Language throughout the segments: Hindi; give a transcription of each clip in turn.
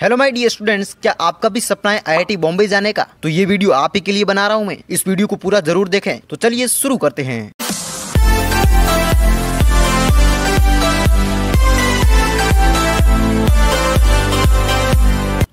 हेलो माय डियर स्टूडेंट्स क्या आपका भी सपना है आईआईटी बॉम्बे जाने का तो ये वीडियो आप ही के लिए बना रहा हूँ मैं इस वीडियो को पूरा जरूर देखें तो चलिए शुरू करते हैं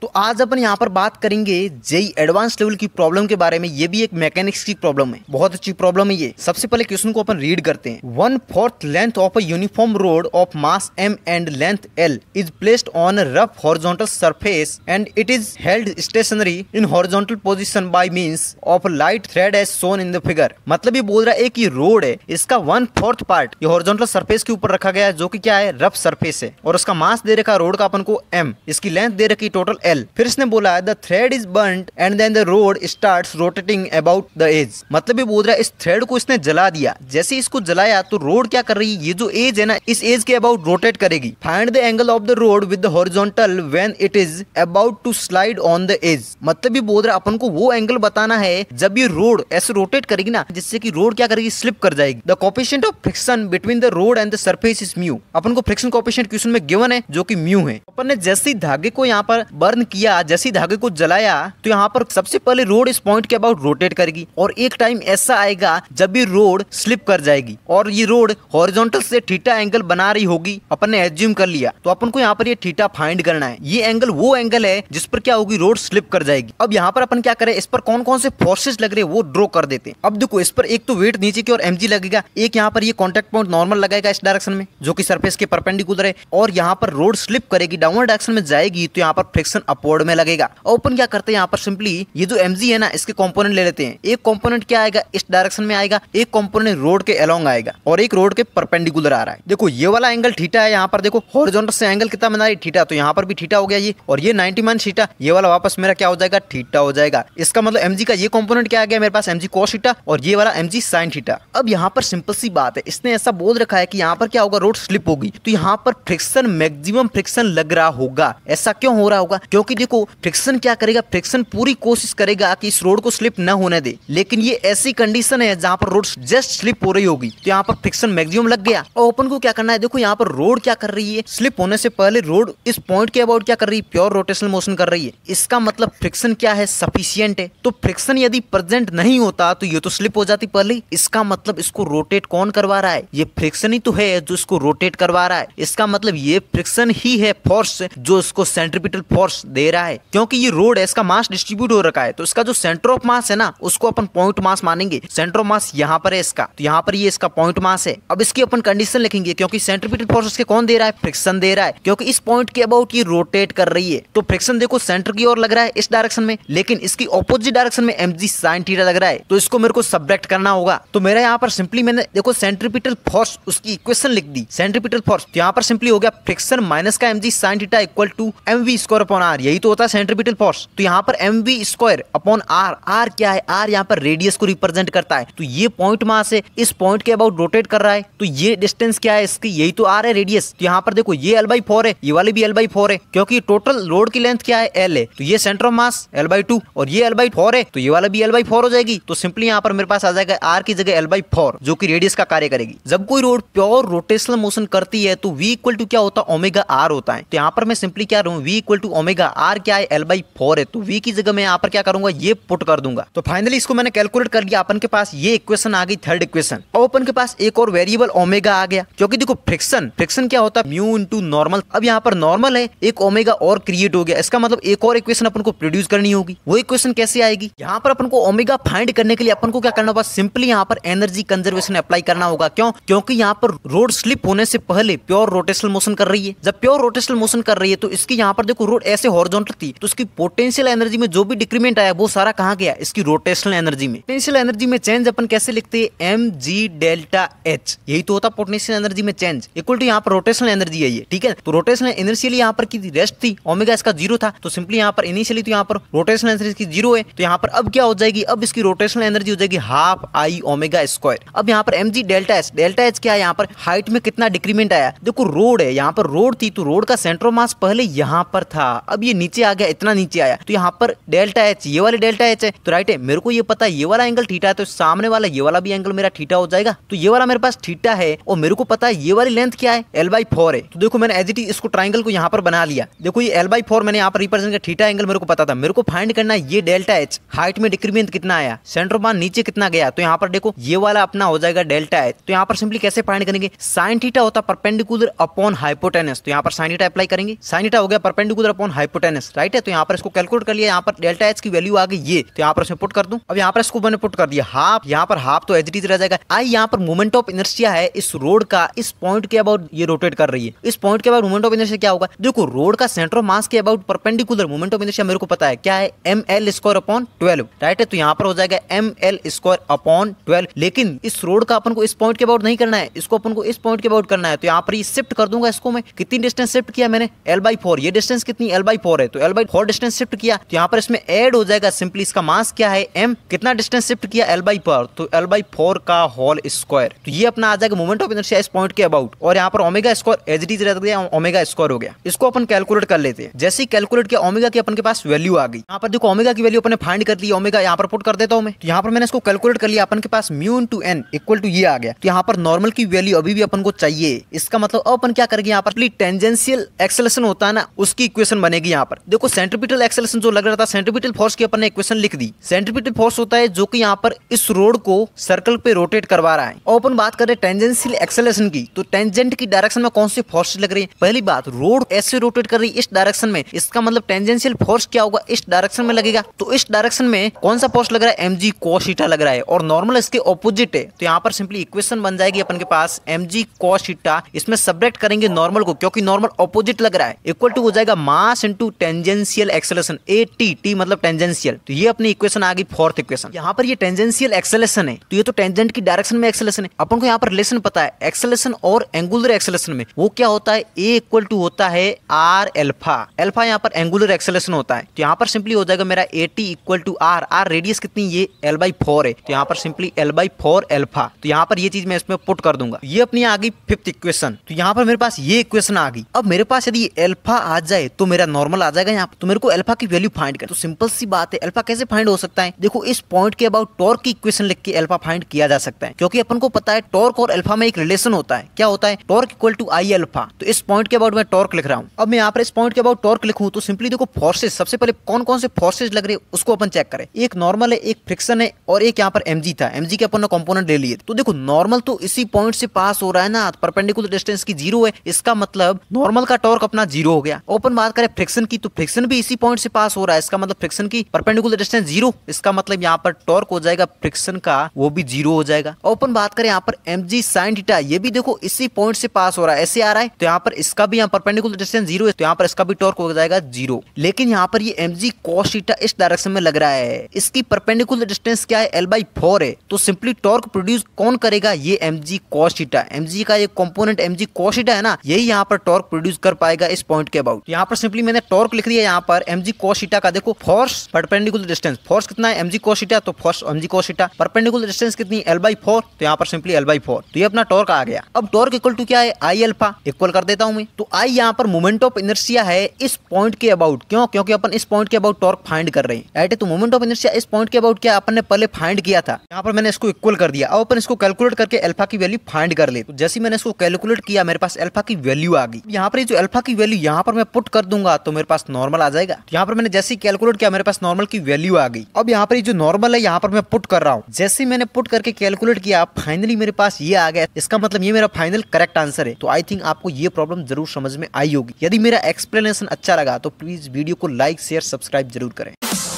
तो आज अपन यहाँ पर बात करेंगे जेई एडवांस लेवल की प्रॉब्लम के बारे में ये भी एक मैकेनिक्स की प्रॉब्लम है बहुत अच्छी प्रॉब्लम है ये सबसे पहले क्वेश्चन को अपन रीड करते हैं one fourth length of a uniform rod of mass M and length L is placed on rough horizontal surface and it is held stationary in horizontal position by mean of light thread as shown in the figure मतलब ये बोल रहा है कि रोड है इसका वन फोर्थ पार्ट ये हॉरिजॉन्टल सरफेस के ऊपर रखा गया है जो की क्या है रफ सरफेस है और उसका मास दे रखा रोड का अपन को एम इसकी लेंथ दे रखी टोटल एल हेल फिर इसने बोला the thread is burn and then the rod start rotating about the edge मतलब ये बोल रहा है इस थ्रेड को इसने जला दिया जैसे इसको जलाया तो रोड क्या कर रही है ये जो एज है ना इस एज के अबाउट रोटेट करेगी find the angle of the rod with the horizontal when it is about to slide on the edge मतलब ये बोल रहा है अपन को वो एंगल बताना है जब ये रोड ऐसे रोटेट करेगी ना जिससे की रोड क्या करेगी स्लिप कर जाएगी the coefficient of friction between the rod and the surface is mu अपन को फ्रिक्शन कॉपिशेंट क्वेश्चन में गिवन है जो की म्यू है अपन ने जैसे ही धागे को यहाँ पर बर्न किया जैसे धागे को जलाया तो यहाँ पर सबसे पहले रोड इस पॉइंट के अबाउट रोटेट करेगी और एक टाइम ऐसा आएगा जब भी रोड स्लिप कर जाएगी और ये रोड हॉरिजॉन्टल से थीटा एंगल बना रही होगी अपन ने एज्यूम कर लिया तो अपन को यहाँ पर ये थीटा फाइंड करना है ये एंगल वो एंगल है जिस पर क्या होगी रोड स्लिप कर जाएगी अब यहाँ पर अपन क्या करें इस पर कौन कौन से फोर्सेस लग रहे वो ड्रॉ कर देते हैं अब देखो इस पर एक तो वेट नीचे की और एम लगेगा एक यहाँ पर ये कॉन्टेक्ट पॉइंट नॉर्मल लगाएगा इस डायरेक्शन में जो की सर्फेस के परपेंडिकुलर है और यहाँ पर रोड स्लिप करेगी डाउनवर्ड डायरेक्शन में जाएगी तो यहाँ पर फ्रिक्शन अपवर्ड में लगेगा और अपन क्या करते हैं यहाँ पर सिंपली ये जो एम है ना इसके कॉम्पोनेंट ले लेते हैं एक कॉम्पोनेंट क्या आएगा इस डायरेक्शन में आएगा एक कॉम्पोनेंट रोड के अलॉन्ग आएगा और एक रोड के परपेंडिकुलर आ रहा है देखो ये वाला एंगल ठीटा है यहाँ पर देखो हॉरिजॉन्टल से एंगल कितना बना रही ठीटा तो यहाँ पर भी ठीटा हो गया ये और ये नाइनटी मान सीटा ये वाला वापस मेरा क्या हो जाएगा ठीटा हो जाएगा इसका मतलब एम का ये कॉम्पोनेट क्या आ गया मेरे पास एम जी थीटा और ये वाला एम जी साइन थीटा अब यहाँ पर सिंपल सी बात है इसने ऐसा बोल रखा है कि यहाँ पर क्या होगा रोड स्लिप होगी तो यहाँ पर फ्रिक्शन मैक्सिमम फ्रिक्शन लग रहा होगा ऐसा क्यों हो रहा होगा क्योंकि देखो फ्रिक्शन क्या करेगा फ्रिक्शन पूरी कोशिश करेगा कि इस रोड को स्लिप न होने दे लेकिन ये ऐसी कंडीशन है जहाँ पर रोड जस्ट स्लिप हो रही होगी तो यहाँ पर फ्रिक्शन मैक्सिमम लग गया और ओपन को क्या करना है देखो यहाँ पर रोड क्या कर रही है स्लिप होने से पहले रोड इस पॉइंट के अबाउट क्या कर रही है प्योर रोटेशनल मोशन कर रही है इसका मतलब फ्रिक्शन क्या है सफिशियंट है तो फ्रिक्शन यदि प्रेजेंट नहीं होता तो ये तो स्लिप हो जाती पहले इसका मतलब इसको रोटेट कौन करवा रहा है ये फ्रिक्शन ही तो है जो इसको रोटेट करवा रहा है इसका मतलब ये फ्रिक्शन ही है फोर्स जो इसको सेंट्रिपिटल फोर्स दे रहा है क्योंकि ये रोड है इसका मास डिस्ट्रीब्यूट हो रखा है तो इसका जो सेंटर ऑफ मास है ना उसको अपन पॉइंट मास मानेंगे सेंटर ऑफ मास यहाँ पर है इसका तो यहाँ पर ये इसका पॉइंट मास है अब इसकी अपन कंडीशन लिखेंगे क्योंकि सेंट्रीपिटल फोर्स उसके कौन दे रहा है फ्रिक्शन दे रहा है क्योंकि इस पॉइंट के अबाउट ये रोटेट कर रही है तो फ्रिक्शन देखो सेंटर की ओर लग रहा है इस डायरेक्शन में लेकिन इसकी ऑपोजिट डायरेक्शन में एमजी साइन थीटा लग रहा है तो इसको मेरे को सब्रेक्ट करना होगा तो मेरा यहाँ पर सिंपली मैंने देखो सेंट्रीपिटल फोर्स उसकी इक्वेशन लिख दी सेंट्रीपिटल फोर्स तो यहाँ पर सिंपली हो गया फ्रिक्शन माइनस का MG sine theta equal to MV square upon R R यही तो होता है सेंट्रीपिटल फोर्स तो यहाँ पर M V square upon R R क्या है आर यहाँ पर रेडियस को रिप्रेजेंट करता है तो ये पॉइंट मास है इस पॉइंट के अबाउट रोटेट कर रहा है तो ये डिस्टेंस क्या है इसकी यही तो आर है रेडियस तो यहाँ पर देखो ये एल बाई फोर है ये वाले भी एल बाई फोर है क्योंकि टोटल रोड की लेंथ क्या है एल है तो ये centre of mass L by two और ये एल बाई फोर है तो ये वाला भी एल बाई फोर हो जाएगी तो सिंपली यहाँ पर मेरे पास आ जाएगा आर की जगह एल बाई फोर जो की रेडियस का कार्य करेगी जब कोई रोड प्योर रोटेशनल मोशन करती है तो वी इक्वल टू क्या होता है ओमेगा आर होता है तो यहाँ पर मैं सिंपली क्या रहूँ वी इक्वल टू ओमेगा अच्छा आर क्या है एल बाई फोर है तो वी की जगह मैं यहाँ पर क्या करूंगा ये पुट कर दूंगा तो फाइनली इसको मैंने कैलकुलेट कर लिया अपन के पास ये इक्वेशन आ गई थर्ड इक्वेशन और अपन के पास एक और वेरिएबल ओमेगा आ गया क्योंकि देखो फ्रिक्शन फ्रिक्शन क्या होता है म्यू इंटू नॉर्मल अब यहाँ पर नॉर्मल है एक ओमेगा और क्रिएट हो गया इसका मतलब एक और इक्वेशन अपन को प्रोड्यूस करनी होगी वो इक्वेशन कैसे आएगी यहाँ पर अपन को ओमेगा फाइंड करने के लिए अपन को क्या करना होगा सिंपली यहाँ पर एनर्जी कंजर्वेशन अप्लाई करना होगा क्यों क्योंकि यहाँ पर रोड स्लिप होने से पहले प्योर रोटेशनल मोशन कर रही है जब प्योर रोटेशनल मोशन कर रही है तो इसकी यहाँ पर देखो रोड ऐसे हॉर्जोनटल थी तो उसकी पोटेंशियल एनर्जी में जो भी डिक्रीमेंट आया वो सारा कहाँ गया इसकी रोटेशनल एनर्जी में पोटेंशियल एनर्जी में चेंज अपन कैसे लिखते हैं एम जी डेल्टा एच यही तो होता पोटेंशियल एनर्जी में चेंज इक्वल टू यहाँ पर रोटेशनल एनर्जी है ये ठीक है तो रोटेशनल इनर्शियली यहाँ पर की रेस्ट थी ओमेगा इसका जीरो था तो सिंपली यहाँ पर इनिशियली तो यहाँ पर रोटेशनल एनर्जी की जीरो है तो यहाँ पर अब क्या हो जाएगी अब इसकी रोटेशनल एनर्जी हो जाएगी हाफ आई ओमेगा स्क्वायर अब यहाँ पर M G delta H delta H क्या है यहाँ पर हाइट में कितना डिक्रीमेंट आया देखो रोड है यहाँ पर रोड थी तो रोड का सेंट्रो मास पहले यहाँ पर था अब ये नीचे आ गया इतना नीचे आया तो यहाँ पर डेल्टा एच ये वाले डेल्टा एच है तो राइट है मेरे को ये पता है ये वाला एंगल ठीटा है तो सामने वाला ये वाला भी एंगल मेरा ठीटा हो जाएगा तो ये वाला मेरे पास ठीटा है और मेरे को पता है ये वाली लेंथ क्या है एल बाई है तो देखो मैंने एज इट इज इसको ट्राइंगल को यहाँ पर बना लिया देखो ये एल बाई मैंने यहाँ पर रिप्रेजेंट किया ठीटा एंगल मेरे को पता था मेरे को फाइंड करना ये डेल्टा एच हाइट में डिक्रीमेंट कितना आया सेंटर मान नीचे कितना गया तो यहाँ पर देखो ये वाला अपना हो जाएगा डेल्टा एच तो यहाँ पर सिंपली कैसे फाइंड करेंगे साइन ठीटा होता परपेंडिकुलर अपॉन हाइपोटेनस तो यहाँ पर साइन थीटा अप्लाई करेंगे साइन थीटा हो गया परपेंडिकुलर अपॉन हाइपोटेनस राइट है तो यहाँ पर इसको कैलकुलेट कर लिया यहाँ पर डेल्टा एच की वैल्यू आ गई ये तो यहाँ पर इसमें पुट कर दू अब यहाँ पर इसको मैंने पुट कर दिया हाफ यहाँ पर हाफ तो एच डीज रह जाएगा आई यहाँ पर मूवमेंट ऑफ इनर्सिया है इस रोड का इस पॉइंट के अबाउट ये रोटेट कर रही है इस पॉइंट के अबाउट मूवमेंट ऑफ इनर्सिया क्या होगा देखो रोड का सेंटर ऑफ मास के about perpendicular movement of inertia मेरे को पता है क्या है M L square upon twelve right है तो यहाँ पर हो जाएगा M L square upon twelve लेकिन इस रोड का अपन को इस पॉइंट के अबाउट नहीं करना है इसको अपन को इस पॉइंट के अबाउट करना है तो यहाँ पर शिफ्ट कर दूंगा इसको मैं कितनी डिस्टेंस शिफ्ट किया मैंने एल बाई फोर ये डिस्टेंस कितनी एल बाई बाई फोर है तो L by four distance shift किया तो यहाँ पर इसमें एड हो जाएगा सिंपली इसका मास क्या है एम कितना डिस्टेंस शिफ्ट किया एल बाई फोर तो एल बाई फोर का होल स्क्वायर तो ये अपना आ जाएगा मोमेंट ऑफ इनर्शिया इस पॉइंट के अबाउट और यहाँ पर omega square as it is रह गया ओमेगा स्क्वायर हो गया इसको अपन कैलकुलेट कर लेते हैं जैसे ही कैलकुलेट किया ओमेगा की अपन के पास वैल्यू आ गई यहाँ पर देखो ओमेगा की वैल्यू अपने फाइंड कर ली ओमेगा यहाँ पर पुट कर देता हूँ मैं तो यहाँ पर मैंने इसको कैलकुलेट कर लिया अपन के पास mu into N equal to ये आ गया तो यहाँ पर नॉर्मल की वैल्यू अभी भी अपन को चाहिए इसका मतलब अपन क्या करेंगे यहाँ पर टेंजेंशियल एक्सेलेशन होता है ना उसकी इक्वेशन बनेगी लगेगी यहाँ पर देखो सेंट्रीपिटल एक्सेलेशन जो लग रहा था सेंट्रीपिटल फोर्स की अपन ने इक्वेशन लिख दी सेंट्रीपिटल फोर्स होता है जो कि यहाँ पर इस रोड को सर्कल पे रोटेट करवा रहा है और अपन बात करें टेंजेंशियल एक्सेलेशन की तो टेंजेंट की डायरेक्शन में कौन सी फोर्स लग रही है पहली बात रोड ऐसे रोटेट कर रही है इस डायरेक्शन में इसका मतलब टेंजेंशियल फोर्स क्या होगा इस डायरेक्शन में लगेगा तो इस डायरेक्शन में कौन सा फोर्स लग रहा है एम जी कोशिटा लग रहा है और नॉर्मल इसके ऑपोजिट है तो यहाँ पर सिंपली इक्वेशन बन जाएगी अपन के पास एम जी कोशिटा इसमें सब्रेक्ट करेंगे नॉर्मल को क्योंकि नॉर्मल ऑपोजिट लग रहा है इक्वल टू हो जाएगा mass into tangential acceleration A T T मतलब टेंजेंशियल तो ये अपनी इक्वेशन आ गई फोर्थ इक्वेशन यहाँ पर ये टेंजेंशियल एक्सेलेशन है तो ये तो टेंजेंट की डायरेक्शन में एक्सेलेशन है अपन को यहाँ पर रिलेशन पता है एक्सेलेशन और एंगुलर एक्सेलेशन में वो क्या होता है ए इक्वल टू होता है आर एल्फा एल्फा यहाँ पर एंगुलर एक्सेलेशन होता है तो यहाँ पर सिंपली हो जाएगा मेरा A T equal to R R radius कितनी ये एल बाई फोर है तो यहाँ पर simply L by four alpha तो यहाँ पर ये चीज मैं इसमें पुट कर दूंगा ये अपनी आ गई फिफ्थ इक्वेशन तो यहाँ पर मेरे पास ये इक्वेशन आ गई अब मेरे पास यदि एल्फा आ जाए तो मेरा नॉर्मल नॉर्मल आ जाएगा यहाँ तो मेरे को अल्फा की वैल्यू फाइंड कर तो सिंपल सी बात है अल्फा कैसे फाइंड हो सकता है देखो इस पॉइंट के अबाउट टॉर्क की इक्वेशन लिख के अल्फा फाइंड किया जा सकता है क्योंकि अपन को पता है टॉर्क और अल्फा में एक रिलेशन होता है क्या होता है torque equal to I alpha तो इस पॉइंट के अबाउट मैं टॉर्क लिख रहा हूँ अब मैं यहाँ पर इस पॉइंट के अबाउट टॉर्क लिखू तो सिंपली देखो फोर्सेज सबसे पहले कौन कौन से फोर्सेज लग रहे उसको अपन चेक करें एक नॉर्मल है एक फ्रिक्शन है और एक यहाँ पर एमजी था एमजी के अपन ने कॉम्पोनेट ले लिए तो देखो नॉर्मल तो इसी पॉइंट से पास हो रहा है ना परपेंडिकुलर डिस्टेंस की जीरो है इसका मतलब नॉर्मल का टॉर्क अपना जीरो हो गया ओपन बात करें फ्रिक्शन फ्रिक्शन की तो फ्रिक्शन भी इसी पॉइंट से पास हो रहा है इसका मतलब फ्रिक्शन की परपेंडिकुलर डिस्टेंस जीरो इसका मतलब यहाँ पर टॉर्क हो जाएगा फ्रिक्शन का वो भी जीरो हो जाएगा ओपन बात करें यहाँ पर एम जी साइन डीटा ये भी देखो इसी पॉइंट से पास हो रहा है ऐसे आ रहा है तो यहाँ पर इसका भी यहाँ परपेंडिकुलर डिस्टेंस जीरो है तो यहाँ पर इसका भी टॉर्क हो जाएगा जीरो लेकिन यहाँ पर ये एम जी कॉस थीटा इस डायरेक्शन में लग रहा है इसकी परपेंडिकुलर डिस्टेंस क्या है एल बाई फोर है तो सिंपली टॉर्क प्रोड्यूस कौन करेगा ये M G cos theta M G का ये कॉम्पोनेंट एम जी कॉस्टा है ना यही यहाँ पर टॉर्क प्रोड्यूस कर पाएगा इस पॉइंट के अबाउट तो यहाँ पर सिंपली मैंने टॉर्क लिख दिया यहाँ पर एम जी कोशिटा का देखो फोर्स परपेंडिकुलर डिस्टेंस फोर्स कितना है एमजी कोशिटा तो force M G cos theta perpendicular distance कितनी एल बाई फोर तो यहाँ पर सिंपली एल बाई फोर तो ये अपना टॉर्क आ गया अब टॉर्क इक्वल टू क्या है आई एल्फा इक्वल कर देता हूँ मैं तो आई यहाँ पर मोमेंट ऑफ इनर्सिया है इस पॉइंट के अबाउट क्यों क्योंकि अपन इस पॉइंट के अबाउट टॉर्क फाइंड कर रहे हैं तो मोमेंट ऑफ इनर्सिया इस पॉइंट के अबाउट क्या अपन ने पहले फाइंड किया था यहाँ पर मैंने इसको इक्वल कर दिया अब अपन इसको कैलकुलेट करके एल्फा की वैल्यू फाइंड कर ले तो जैसे मैंने इसको कैलकुलेट किया मेरे पास एल्फा की वैल्यू आ गई यहाँ पर जो एल्फा की वैल्यू यहाँ पर मैं पुट कर दूंगा तो मेरे पास नॉर्मल आ जाएगा तो यहाँ पर मैंने जैसे ही कैलकुलेट किया मेरे पास नॉर्मल की वैल्यू आ गई अब यहाँ पर जो नॉर्मल है यहाँ पर मैं पुट कर रहा हूँ जैसे ही मैंने पुट करके कैलकुलेट किया फाइनली मेरे पास ये आ गया इसका मतलब ये मेरा फाइनल करेक्ट आंसर है तो आई थिंक आपको ये प्रॉब्लम जरूर समझ में आई होगी यदि मेरा एक्सप्लेनेशन अच्छा लगा तो प्लीज वीडियो को लाइक शेयर सब्सक्राइब जरूर करें